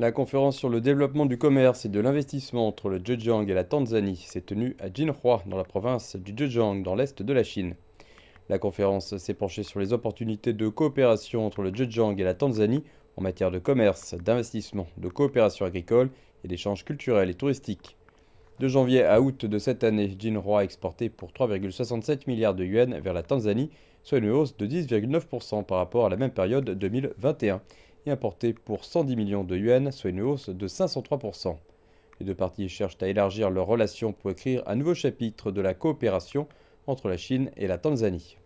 La conférence sur le développement du commerce et de l'investissement entre le Zhejiang et la Tanzanie s'est tenue à Jinhua, dans la province du Zhejiang, dans l'est de la Chine. La conférence s'est penchée sur les opportunités de coopération entre le Zhejiang et la Tanzanie en matière de commerce, d'investissement, de coopération agricole et d'échanges culturels et touristiques. De janvier à août de cette année, Jinhua a exporté pour 3,67 milliards de yuans vers la Tanzanie, soit une hausse de 10,9% par rapport à la même période 2021 et importé pour 110 millions de yuan, soit une hausse de 503%. Les deux parties cherchent à élargir leurs relations pour écrire un nouveau chapitre de la coopération entre la Chine et la Tanzanie.